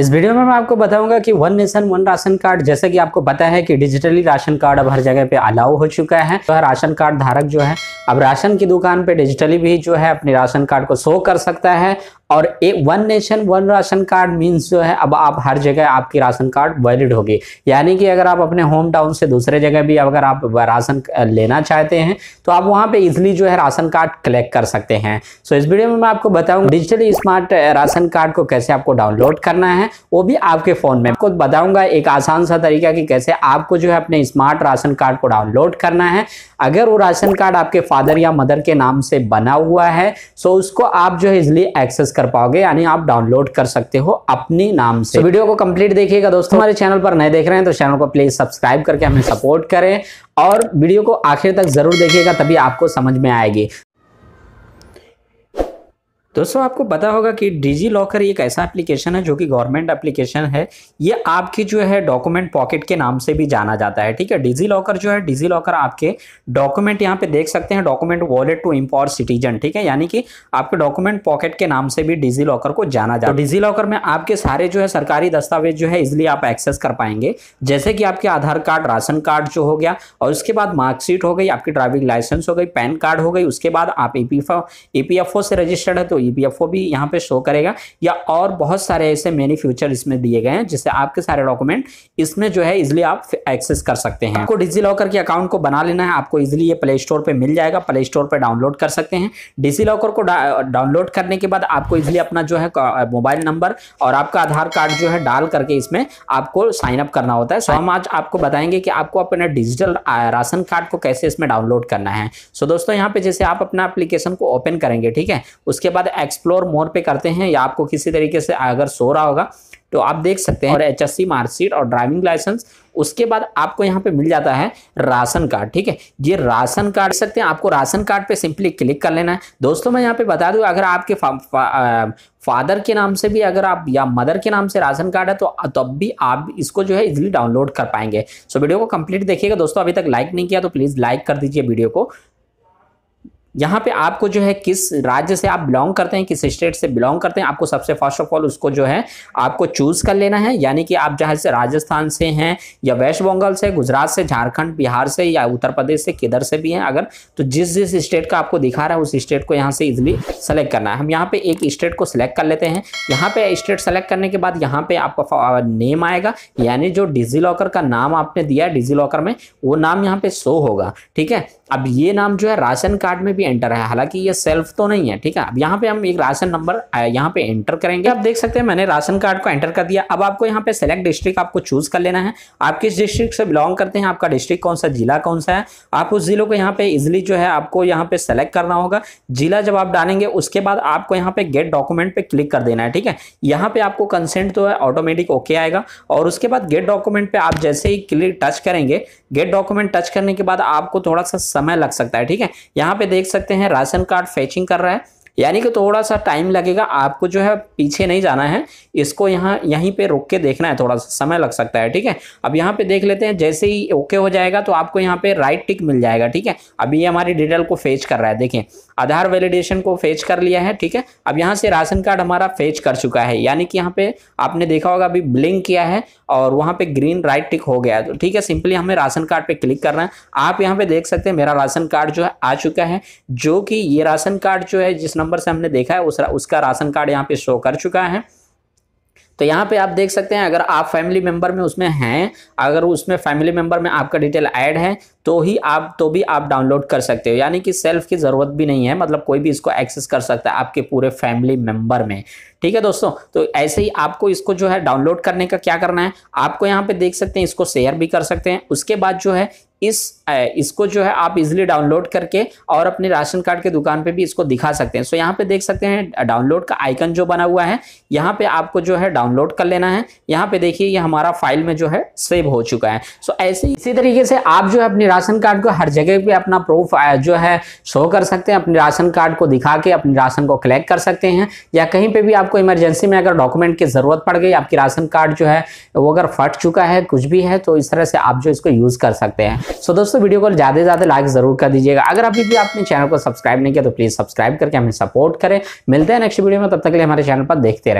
इस वीडियो में मैं आपको बताऊंगा कि one nation one ration card जैसा कि आपको पता है कि डिजिटली राशन कार्ड अब हर जगह पे अलाउ हो चुका है तो राशन कार्ड धारक जो है अब राशन की दुकान पे डिजिटली भी जो है अपने राशन कार्ड को शो कर सकता है और a one nation one ration card means जो है अब आप हर जगह आपकी राशन कार्ड वैलिड होगी यानी कि अगर आप अपने होम टाउन से दूसरे जगह भी अगर आप राशन लेना चाहते हैं तो आप वहां पे इजिली जो है राशन कार्ड कलेक्ट कर सकते हैं सो इस वीडियो में मैं आपको बताऊँगा डिजिटली स्मार्ट राशन कार्ड को कैसे आपको डाउनलोड करना है वो भी आपके फ़ोन में आपको बताऊंगा एक आसान सा तरीका कि कैसे आपको जो है अपने स्मार्ट राशन कार्ड को डाउनलोड करना है अगर वो राशन कार्ड आपके फादर या मदर के नाम से बना हुआ है सो उसको आप जो है इजिली एक्सेस कर पाओगे यानी आप डाउनलोड कर सकते हो अपने नाम से so, वीडियो को कंप्लीट देखिएगा दोस्तों हमारे चैनल पर नए देख रहे हैं तो चैनल को प्लीज सब्सक्राइब करके हमें सपोर्ट करें और वीडियो को आखिर तक जरूर देखिएगा तभी आपको समझ में आएगी दोस्तों आपको पता होगा कि डिजी लॉकर एक ऐसा एप्लीकेशन है जो कि गवर्नमेंट एप्लीकेशन है ये आपकी जो है डॉक्यूमेंट पॉकेट के नाम से भी जाना जाता है ठीक है डिजी लॉकर जो है डिजी लॉकर आपके डॉक्यूमेंट यहाँ पे देख सकते हैं document wallet to import citizen ठीक है यानी कि आपके डॉक्यूमेंट पॉकेट के नाम से भी डिजी लॉकर को जाना जाता है तो डिजी लॉकर में आपके सारे जो है सरकारी दस्तावेज जो है इजिली आप एक्सेस कर पाएंगे जैसे कि आपके आधार कार्ड राशन कार्ड जो हो गया और उसके बाद मार्कशीट हो गई आपकी ड्राइविंग लाइसेंस हो गई पैन कार्ड हो गई उसके बाद आप ई e e से रजिस्टर्ड है तो ईपीएफओ भी यहाँ पे शो करेगा या और बहुत सारे ऐसे मेनी फ्यूचर इसमें दिए गए हैं जिससे आपके सारे डॉक्यूमेंट इसमें जो है इजिली आप एक्सेस कर सकते हैं आपको डिजी लॉकर के अकाउंट को बना लेना है आपको इजिली ये प्ले स्टोर पर मिल जाएगा प्ले स्टोर पर डाउनलोड कर सकते हैं डिजी लॉकर को डाउनलोड करने के बाद आपको इजिली अपना जो है मोबाइल नंबर और आपका आधार कार्ड जो है डाल करके इसमें आपको साइन अप करना होता है सो हम आज आपको बताएंगे कि आपको अपना डिजिटल राशन कार्ड को कैसे इसमें डाउनलोड करना है सो दोस्तों यहाँ पे जैसे आप अपना एप्लीकेशन को ओपन करेंगे ठीक है उसके बाद एक्सप्लोर मोर पे करते हैं या आपको किसी तरीके से अगर सो रहा होगा तो आप देख सकते हैं और एच एस सी मार्कशीट और ड्राइविंग लाइसेंस उसके बाद आपको यहाँ पे मिल जाता है राशन कार्ड ठीक है ये राशन कार्ड सकते हैं आपको राशन कार्ड पे सिंपली क्लिक कर लेना है दोस्तों मैं यहाँ पे बता दूँ अगर आपके फा, फा, आ, फादर के नाम से भी अगर आप या मदर के नाम से राशन कार्ड है तो तब भी आप इसको जो है इजिली डाउनलोड कर पाएंगे सो वीडियो को कंप्लीट देखिएगा दोस्तों अभी तक लाइक नहीं किया तो प्लीज़ लाइक कर दीजिए वीडियो को यहाँ पे आपको जो है किस राज्य से आप बिलोंग करते हैं किस स्टेट से बिलोंग करते हैं आपको सबसे फर्स्ट ऑफ ऑल उसको जो है आपको चूज़ कर लेना है यानी कि आप जहाँ से राजस्थान से हैं या वेस्ट बंगाल से गुजरात से झारखंड बिहार से या उत्तर प्रदेश से किधर से भी हैं अगर तो जिस जिस स्टेट का आपको दिखा रहा है उस स्टेट को यहाँ से इजिली सेलेक्ट करना है हम यहाँ पे एक स्टेट को सिलेक्ट कर लेते हैं यहाँ पे स्टेट सेलेक्ट करने के बाद यहाँ पे आपका नेम uh, आएगा यानी जो डिजी लॉकर का नाम आपने दिया है डिजी लॉकर में वो नाम यहाँ पे शो होगा ठीक है अब ये नाम जो है राशन कार्ड में भी एंटर है हालांकि ये सेल्फ तो नहीं है ठीक है अब यहाँ पे हम एक राशन नंबर यहाँ पे एंटर करेंगे आप देख सकते हैं मैंने राशन कार्ड को एंटर कर दिया अब आपको यहाँ पे सेलेक्ट डिस्ट्रिक्ट आपको चूज कर लेना है आप किस डिस्ट्रिक्ट से बिलोंग करते हैं आपका डिस्ट्रिक्ट कौन सा जिला कौन सा है आप उस जिलों को यहाँ पे इजिली जो है आपको यहाँ पे सेलेक्ट करना होगा जिला जब आप डालेंगे उसके बाद आपको यहाँ पे गेट डॉक्यूमेंट पे क्लिक कर देना है ठीक है यहाँ पे आपको कंसेंट तो है ऑटोमेटिक ओके आएगा और उसके बाद गेट डॉक्यूमेंट पे आप जैसे ही क्लिक टच करेंगे गेट डॉक्यूमेंट टच करने के बाद आपको थोड़ा सा समय लग सकता है ठीक है यहाँ पे देख सकते हैं राशन कार्ड फैचिंग कर रहा है यानी कि थोड़ा सा टाइम लगेगा आपको जो है पीछे नहीं जाना है इसको यहाँ यहीं पे रोक के देखना है थोड़ा सा समय लग सकता है ठीक है अब यहाँ पे देख लेते हैं जैसे ही ओके हो जाएगा तो आपको यहाँ पे राइट टिक मिल जाएगा ठीक है अभी ये हमारी डिटेल को फेच कर रहा है देखें आधार वैलिडेशन को फेच कर लिया है ठीक है अब यहाँ से राशन कार्ड हमारा फेच कर चुका है यानी कि यहाँ पे आपने देखा होगा अभी ब्लिंक किया है और वहाँ पे ग्रीन राइट टिक हो गया है तो ठीक है सिंपली हमें राशन कार्ड पे क्लिक करना है आप यहाँ पे देख सकते हैं मेरा राशन कार्ड जो है आ चुका है जो कि ये राशन कार्ड जो है जिस नंबर से हमने देखा है उस, उसका राशन कार्ड यहाँ पे शो कर चुका है तो यहाँ पे आप देख सकते हैं अगर आप फैमिली मेंबर में उसमें हैं अगर उसमें फैमिली मेंबर में आपका डिटेल ऐड है तो ही आप तो भी आप डाउनलोड कर सकते हो यानी कि सेल्फ की ज़रूरत भी नहीं है मतलब कोई भी इसको एक्सेस कर सकता है आपके पूरे फैमिली मेंबर में ठीक है दोस्तों तो ऐसे ही आपको इसको जो है डाउनलोड करने का क्या करना है आपको यहाँ पे देख सकते हैं इसको शेयर भी कर सकते हैं उसके बाद जो है इस इसको जो है आप इजिली डाउनलोड करके और अपने राशन कार्ड के दुकान पे भी इसको दिखा सकते हैं सो यहाँ पे देख सकते हैं डाउनलोड का आइकन जो बना हुआ है यहाँ पे आपको जो है डाउनलोड कर लेना है यहाँ पे देखिए ये हमारा फाइल में जो है सेव हो चुका है सो ऐसे इसी तरीके से आप जो है अपने राशन कार्ड को हर जगह पर अपना प्रूफ जो है शो कर सकते हैं अपने राशन कार्ड को दिखा के अपने राशन को कलेक्ट कर सकते हैं या कहीं पर भी आपको इमरजेंसी में अगर डॉक्यूमेंट की ज़रूरत पड़ गई आपकी राशन कार्ड जो है वो अगर फट चुका है कुछ भी है तो इस तरह से आप जो इसको यूज़ कर सकते हैं सो दोस्तों वीडियो को ज़्यादा से ज़्यादा लाइक ज़रूर कर दीजिएगा अगर अभी भी आपने चैनल को सब्सक्राइब नहीं किया तो प्लीज़ सब्सक्राइब करके हमें सपोर्ट करें मिलते हैं नेक्स्ट वीडियो में तब तक के लिए हमारे चैनल पर देखते रहे